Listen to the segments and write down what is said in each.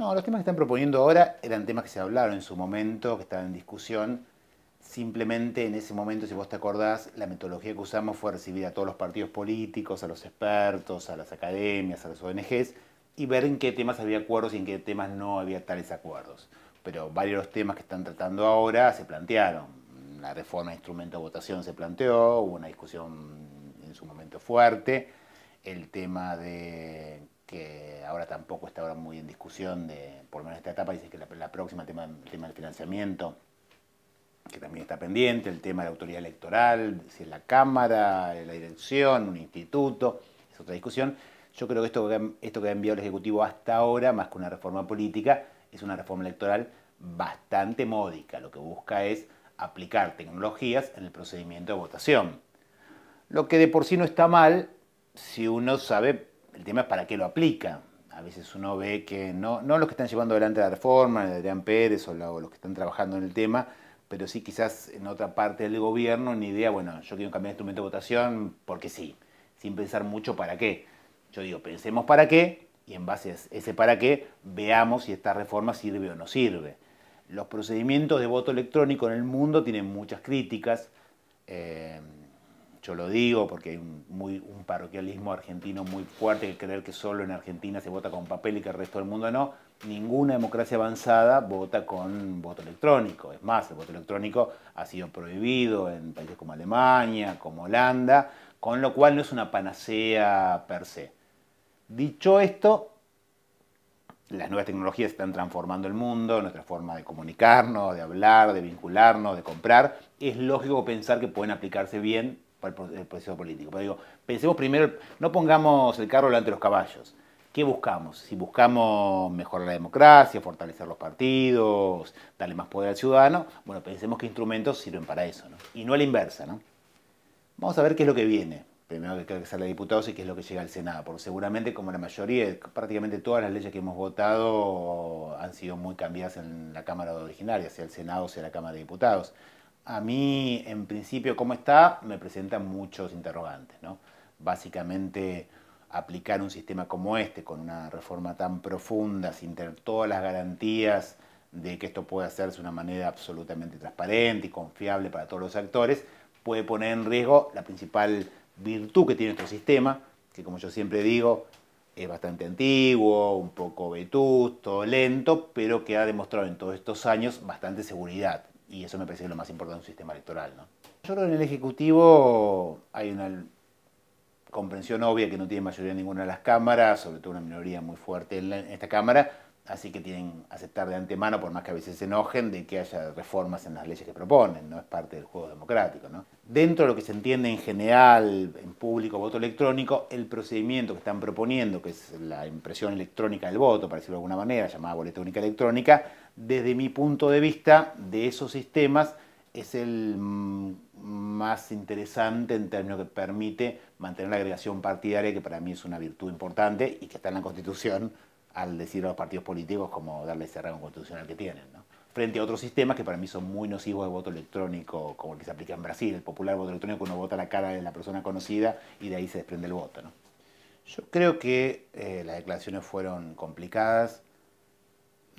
No, los temas que están proponiendo ahora eran temas que se hablaron en su momento, que estaban en discusión. Simplemente en ese momento, si vos te acordás, la metodología que usamos fue recibir a todos los partidos políticos, a los expertos, a las academias, a las ONGs, y ver en qué temas había acuerdos y en qué temas no había tales acuerdos. Pero varios de los temas que están tratando ahora se plantearon. La reforma de instrumento de votación se planteó, hubo una discusión en su momento fuerte. El tema de que ahora tampoco está ahora muy en discusión, de, por lo menos esta etapa, dice que la, próxima, el tema, tema del financiamiento, que también está pendiente, el tema de la autoridad electoral, si es la Cámara, la dirección, un instituto, es otra discusión. Yo creo que esto, esto que ha enviado el Ejecutivo hasta ahora, más que una reforma política, es una reforma electoral bastante módica. Lo que busca es aplicar tecnologías en el procedimiento de votación. Lo que de por sí no está mal si uno sabe el tema es para qué lo aplica. A veces uno ve que no, no los que están llevando adelante la reforma, Adrián Pérez o, los que están trabajando en el tema, pero sí quizás en otra parte del gobierno ni idea, bueno, yo quiero cambiar el instrumento de votación porque sí, sin pensar mucho para qué. Yo digo, pensemos para qué y en base a ese para qué veamos si esta reforma sirve o no sirve. Los procedimientos de voto electrónico en el mundo tienen muchas críticas. Eh, yo lo digo porque hay un, muy, un parroquialismo argentino muy fuerte que creer que solo en Argentina se vota con papel y que el resto del mundo no. Ninguna democracia avanzada vota con voto electrónico. Es más, el voto electrónico ha sido prohibido en países como Alemania, como Holanda, con lo cual no es una panacea per se. Dicho esto, las nuevas tecnologías están transformando el mundo, nuestra forma de comunicarnos, de hablar, de vincularnos, de comprar. Es lógico pensar que pueden aplicarse bien para el proceso político. Pero digo, pensemos primero, no pongamos el carro delante de los caballos. ¿Qué buscamos? Si buscamos mejorar la democracia, fortalecer los partidos, darle más poder al ciudadano, bueno, pensemos qué instrumentos sirven para eso, ¿no? Y no a la inversa, ¿no? Vamos a ver qué es lo que viene. Primero que creo que diputados y qué es lo que llega al Senado, porque seguramente como la mayoría, prácticamente todas las leyes que hemos votado han sido muy cambiadas en la Cámara de originaria, sea el Senado, sea la Cámara de Diputados. A mí, en principio, cómo está, me presentan muchos interrogantes. Básicamente, aplicar un sistema como este, con una reforma tan profunda, sin tener todas las garantías de que esto pueda hacerse de una manera absolutamente transparente y confiable para todos los actores, puede poner en riesgo la principal virtud que tiene este sistema, que como yo siempre digo, es bastante antiguo, un poco vetusto, lento, pero que ha demostrado en todos estos años bastante seguridad. Y eso me parece lo más importante de un sistema electoral. ¿no? Yo creo que en el Ejecutivo hay una comprensión obvia que no tiene mayoría en ninguna de las cámaras, sobre todo una minoría muy fuerte en, esta Cámara, así que tienen que aceptar de antemano, por más que a veces se enojen, de que haya reformas en las leyes que proponen, no es parte del juego democrático. ¿no? Dentro de lo que se entiende en general, en público, voto electrónico, el procedimiento que están proponiendo, que es la impresión electrónica del voto, para decirlo de alguna manera, llamada boleta única electrónica, desde mi punto de vista, de esos sistemas es el mm, más interesante en términos que permite mantener la agregación partidaria, que para mí es una virtud importante y que está en la Constitución al decir a los partidos políticos como darle ese rango constitucional que tienen. Frente a otros sistemas que para mí son muy nocivos de voto electrónico, como el que se aplica en Brasil, el popular voto electrónico, uno vota la cara de la persona conocida y de ahí se desprende el voto. Yo creo que eh, las declaraciones fueron complicadas,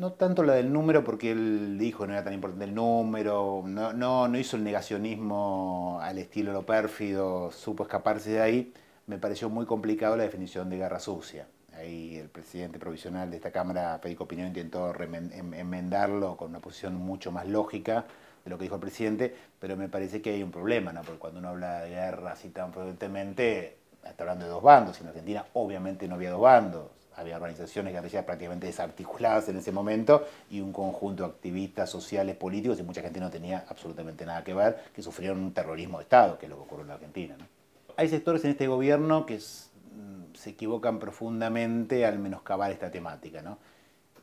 no tanto la del número, porque él dijo que no era tan importante el número, no, no, hizo el negacionismo al estilo lo pérfido, supo escaparse de ahí. Me pareció muy complicado la definición de guerra sucia. Ahí el presidente provisional de esta Cámara, Federico Opinión, intentó em-, enmendarlo con una posición mucho más lógica de lo que dijo el presidente, pero me parece que hay un problema, ¿no? porque cuando uno habla de guerra así tan frecuentemente, está hablando de dos bandos. En Argentina obviamente no había dos bandos había organizaciones guerrilleras prácticamente desarticuladas en ese momento y un conjunto de activistas sociales, políticos y mucha gente no tenía absolutamente nada que ver, que sufrieron un terrorismo de Estado, que es lo que ocurrió en la Argentina. Hay sectores en este gobierno que mm, se equivocan profundamente al menoscabar esta temática ¿no?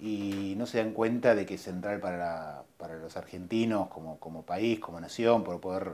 y no se dan cuenta de que es central para, para los argentinos como, como país, como nación, por poder,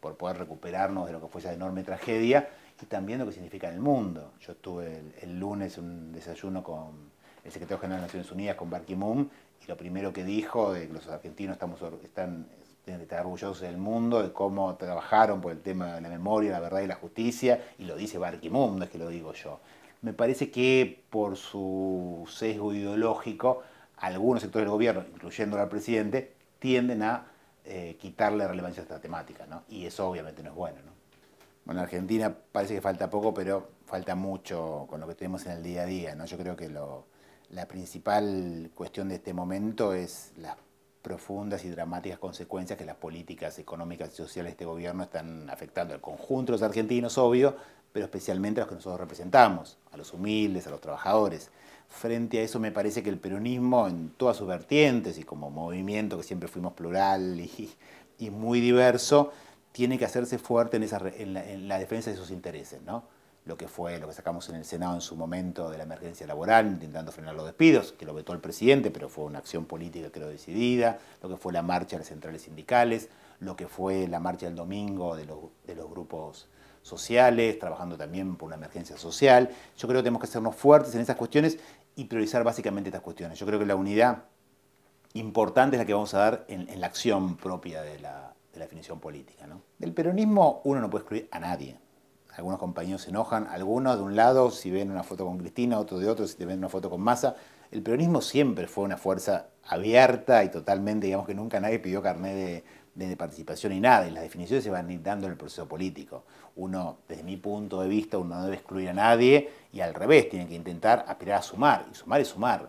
por poder recuperarnos de lo que fue esa enorme tragedia y también lo que significa en el mundo. Yo estuve el, lunes un desayuno con el secretario general de Naciones Unidas, con Ban y lo primero que dijo de que los argentinos estamos, están, estar orgullosos del mundo, de cómo trabajaron por el tema de la memoria, la verdad y la justicia, y lo dice Ban no es que lo digo yo. Me parece que por su sesgo ideológico, algunos sectores del gobierno, incluyendo al presidente, tienden a eh, quitarle relevancia a esta temática, ¿no? Y eso obviamente no es bueno, ¿no? Bueno, Argentina parece que falta poco, pero falta mucho con lo que tenemos en el día a día. Yo creo que la principal cuestión de este momento es las profundas y dramáticas consecuencias que las políticas económicas y sociales de este gobierno están afectando al conjunto de los argentinos, obvio, pero especialmente a los que nosotros representamos, a los humildes, a los trabajadores. Frente a eso me parece que el peronismo en todas sus vertientes y como movimiento que siempre fuimos plural y muy diverso, tiene que hacerse fuerte en, esa, en, la, defensa de sus intereses, ¿no? Lo que fue, lo que sacamos en el Senado en su momento de la emergencia laboral, intentando frenar los despidos, que lo vetó el presidente, pero fue una acción política creo decidida, lo que fue la marcha de las centrales sindicales, lo que fue la marcha del domingo de los, grupos sociales, trabajando también por una emergencia social. Yo creo que tenemos que hacernos fuertes en esas cuestiones y priorizar básicamente estas cuestiones. Yo creo que la unidad importante es la que vamos a dar en la acción propia de la, la definición política. Del peronismo uno no puede excluir a nadie. Algunos compañeros se enojan, algunos de un lado si ven una foto con Cristina, otros de otro si te ven una foto con Massa. El peronismo siempre fue una fuerza abierta y totalmente, digamos que nunca nadie pidió carnet de, participación ni nada, y las definiciones se van dando en el proceso político. Uno, desde mi punto de vista, uno no debe excluir a nadie y al revés, tiene que intentar aspirar a sumar, y sumar es sumar,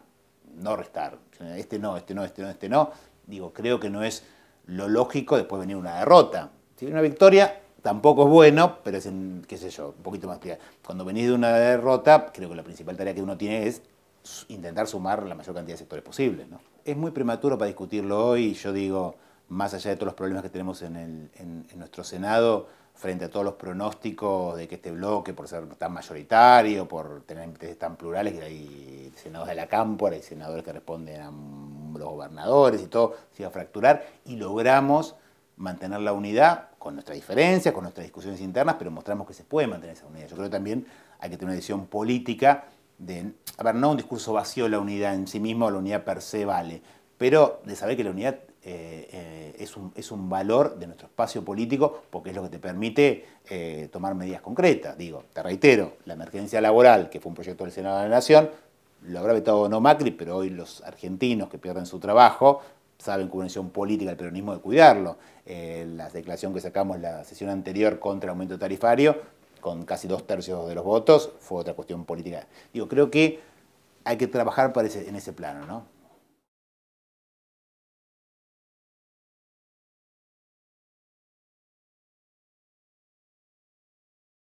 no restar. Este no, este no, este no, este no. Digo, creo que no es lo lógico después venir una derrota. Si viene una victoria tampoco es bueno, pero es, en, qué sé yo, un poquito más Cuando venís de una derrota, creo que la principal tarea que uno tiene es intentar sumar la mayor cantidad de sectores posible. Es muy prematuro para discutirlo hoy, yo digo, más allá de todos los problemas que tenemos en, el, en, nuestro Senado, frente a todos los pronósticos de que este bloque, por ser tan mayoritario, por tener intereses tan plurales, que hay senadores de la cámpora y senadores que responden a los gobernadores y todo, se iba a fracturar y logramos mantener la unidad con nuestras diferencias, con nuestras discusiones internas, pero mostramos que se puede mantener esa unidad. Yo creo que también hay que tener una decisión política de, a ver, no un discurso vacío la unidad en sí mismo, la unidad per se vale, pero de saber que la unidad eh, eh, es, un, valor de nuestro espacio político porque es lo que te permite eh, tomar medidas concretas. Digo, te reitero, la emergencia laboral, que fue un proyecto del Senado de la Nación, lo habrá vetado no Macri, pero hoy los argentinos que pierden su trabajo saben que una decisión política del peronismo de cuidarlo. Eh, la declaración que sacamos la sesión anterior contra el aumento tarifario, con casi dos tercios de los votos, fue otra cuestión política. Digo, creo que hay que trabajar para en ese plano, ¿no?